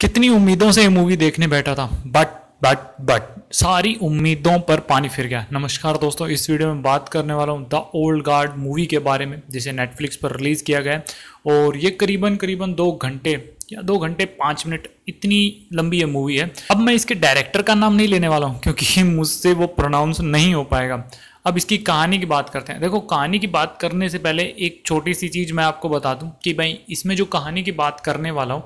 कितनी उम्मीदों से ये मूवी देखने बैठा था बट बट बट सारी उम्मीदों पर पानी फिर गया नमस्कार दोस्तों इस वीडियो में बात करने वाला हूँ द ओल्ड गार्ड मूवी के बारे में जिसे नेटफ्लिक्स पर रिलीज़ किया गया और ये करीबन करीबन दो घंटे या दो घंटे पाँच मिनट इतनी लंबी यह मूवी है अब मैं इसके डायरेक्टर का नाम नहीं लेने वाला हूँ क्योंकि मुझसे वो प्रोनाउंस नहीं हो पाएगा अब इसकी कहानी की बात करते हैं देखो कहानी की बात करने से पहले एक छोटी सी चीज़ मैं आपको बता दूँ कि भाई इसमें जो कहानी की बात करने वाला हूँ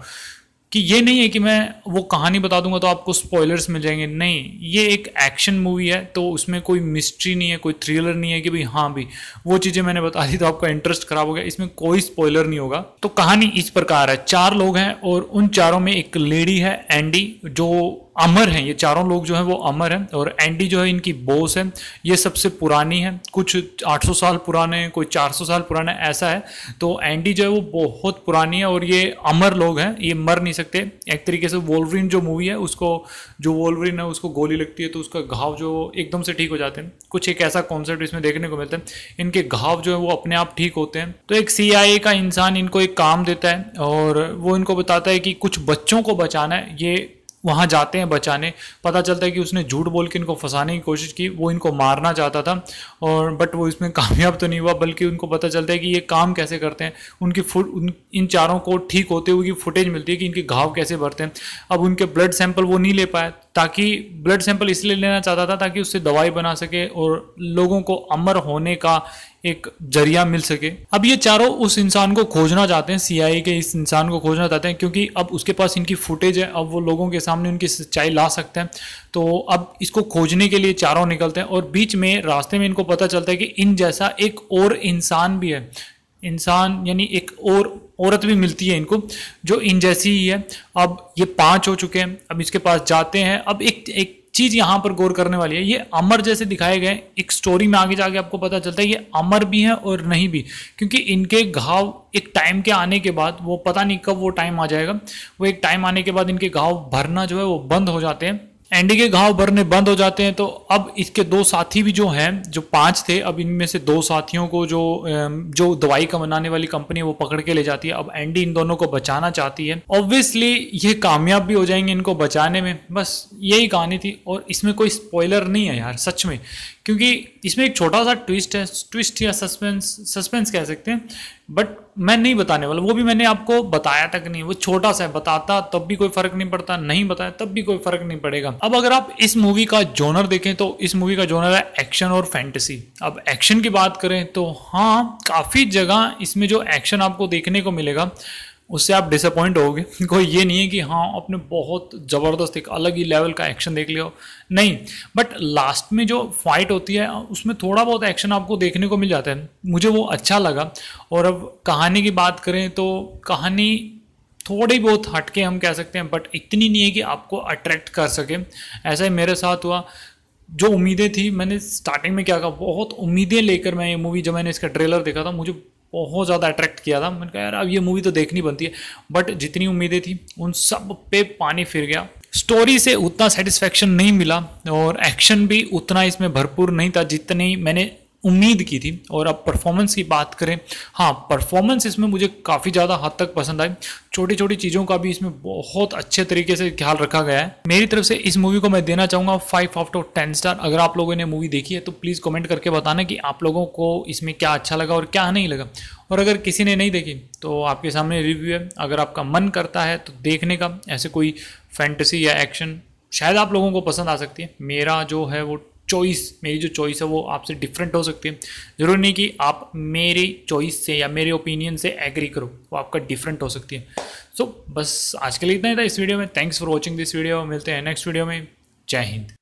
कि ये नहीं है कि मैं वो कहानी बता दूंगा तो आपको स्पॉयलर्स मिल जाएंगे नहीं ये एक एक्शन मूवी है तो उसमें कोई मिस्ट्री नहीं है कोई थ्रिलर नहीं है कि भाई हाँ भाई वो चीज़ें मैंने बता दी तो आपका इंटरेस्ट खराब हो गया इसमें कोई स्पॉयलर नहीं होगा तो कहानी इस प्रकार है चार लोग हैं और उन चारों में एक लेडी है एंडी जो अमर हैं ये चारों लोग जो हैं वो अमर हैं और एंडी जो है इनकी बोस है ये सबसे पुरानी है कुछ 800 साल पुराने कोई 400 साल पुराना ऐसा है तो एंडी जो है वो बहुत पुरानी है और ये अमर लोग हैं ये मर नहीं सकते एक तरीके से वोल्वरिन जो मूवी है उसको जो वोल्वरिन है उसको गोली लगती है तो उसका घाव जो एकदम से ठीक हो जाते हैं कुछ एक ऐसा कॉन्सेप्ट इसमें देखने को मिलता है इनके घाव जो है वो अपने आप ठीक होते हैं तो एक सी का इंसान इनको एक काम देता है और वो इनको बताता है कि कुछ बच्चों को बचाना है ये वहाँ जाते हैं बचाने पता चलता है कि उसने झूठ बोल के इनको फंसाने की कोशिश की वो इनको मारना चाहता था और बट वो इसमें कामयाब तो नहीं हुआ बल्कि उनको पता चलता है कि ये काम कैसे करते हैं उनकी फुट उन, इन चारों को ठीक होते हुए की फुटेज मिलती है कि इनके घाव कैसे भरते हैं अब उनके ब्लड सैंपल वो नहीं ले पाए ताकि ब्लड सैंपल इसलिए लेना चाहता था ताकि उससे दवाई बना सके और लोगों को अमर होने का एक जरिया मिल सके अब ये चारों उस इंसान को खोजना चाहते हैं सी के इस इंसान को खोजना चाहते हैं क्योंकि अब उसके पास इनकी फुटेज है अब वो लोगों के सामने उनकी सच्चाई ला सकते हैं तो अब इसको खोजने के लिए चारों निकलते हैं और बीच में रास्ते में इनको पता चलता है कि इन जैसा एक और इंसान भी है इंसान यानी एक और औरत भी मिलती है इनको जो इन जैसी ही है अब ये पांच हो चुके हैं अब इसके पास जाते हैं अब एक एक चीज़ यहाँ पर गौर करने वाली है ये अमर जैसे दिखाए गए एक स्टोरी में आगे जाके आपको पता चलता है ये अमर भी है और नहीं भी क्योंकि इनके घाव एक टाइम के आने के बाद वो पता नहीं कब वो टाइम आ जाएगा वो एक टाइम आने के बाद इनके घाव भरना जो है वो बंद हो जाते हैं एंडी के घाव भरने बंद हो जाते हैं तो अब इसके दो साथी भी जो हैं जो पांच थे अब इनमें से दो साथियों को जो जो दवाई का बनाने वाली कंपनी है वो पकड़ के ले जाती है अब एंडी इन दोनों को बचाना चाहती है ऑब्वियसली ये कामयाब भी हो जाएंगे इनको बचाने में बस यही कहानी थी और इसमें कोई स्पॉयलर नहीं है यार सच में क्योंकि इसमें एक छोटा सा ट्विस्ट है ट्विस्ट या सस्पेंस सस्पेंस कह सकते हैं बट मैं नहीं बताने वाला वो भी मैंने आपको बताया तक नहीं वो छोटा सा है बताता तब भी कोई फर्क नहीं पड़ता नहीं बताया तब भी कोई फर्क नहीं पड़ेगा अब अगर आप इस मूवी का जोनर देखें तो इस मूवी का जोनर है एक्शन और फैंटेसी अब एक्शन की बात करें तो हाँ काफ़ी जगह इसमें जो एक्शन आपको देखने को मिलेगा उससे आप डिसअपॉइंट होगे कोई ये नहीं है कि हाँ आपने बहुत ज़बरदस्त एक अलग ही लेवल का एक्शन देख लिया हो नहीं बट लास्ट में जो फाइट होती है उसमें थोड़ा बहुत एक्शन आपको देखने को मिल जाता है मुझे वो अच्छा लगा और अब कहानी की बात करें तो कहानी थोड़ी बहुत हटके हम कह सकते हैं बट इतनी नहीं है कि आपको अट्रैक्ट कर सके ऐसा ही मेरे साथ हुआ जो उम्मीदें थी मैंने स्टार्टिंग में क्या कहा बहुत उम्मीदें लेकर मैं ये मूवी जब मैंने इसका ट्रेलर देखा था मुझे बहुत ज़्यादा अट्रैक्ट किया था मैंने कहा यार अब ये मूवी तो देखनी बनती है बट जितनी उम्मीदें थी उन सब पे पानी फिर गया स्टोरी से उतना सेटिस्फेक्शन नहीं मिला और एक्शन भी उतना इसमें भरपूर नहीं था जितनी मैंने उम्मीद की थी और अब परफॉर्मेंस की बात करें हाँ परफॉर्मेंस इसमें मुझे काफ़ी ज़्यादा हद तक पसंद आई छोटी छोटी चीज़ों का भी इसमें बहुत अच्छे तरीके से ख्याल रखा गया है मेरी तरफ से इस मूवी को मैं देना चाहूँगा five out of ten star अगर आप लोगों ने मूवी देखी है तो प्लीज़ कमेंट करके बताना कि आप लोगों को इसमें क्या अच्छा लगा और क्या नहीं लगा और अगर किसी ने नहीं देखी तो आपके सामने रिव्यू है अगर आपका मन करता है तो देखने का ऐसे कोई फैंटसी या एक्शन शायद आप लोगों को पसंद आ सकती है मेरा जो है वो चॉइस मेरी जो चॉइस है वो आपसे डिफरेंट हो सकती है ज़रूरी नहीं कि आप मेरी चॉइस से या मेरे ओपिनियन से एग्री करो वो आपका डिफरेंट हो सकती है सो so, बस आज के लिए इतना ही था इस वीडियो में thanks for watching this video मिलते हैं नेक्स्ट वीडियो में जय हिंद